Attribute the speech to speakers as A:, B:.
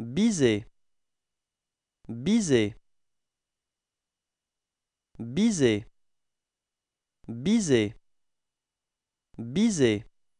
A: Bisez, bisez, bisez, bisez,
B: bisez.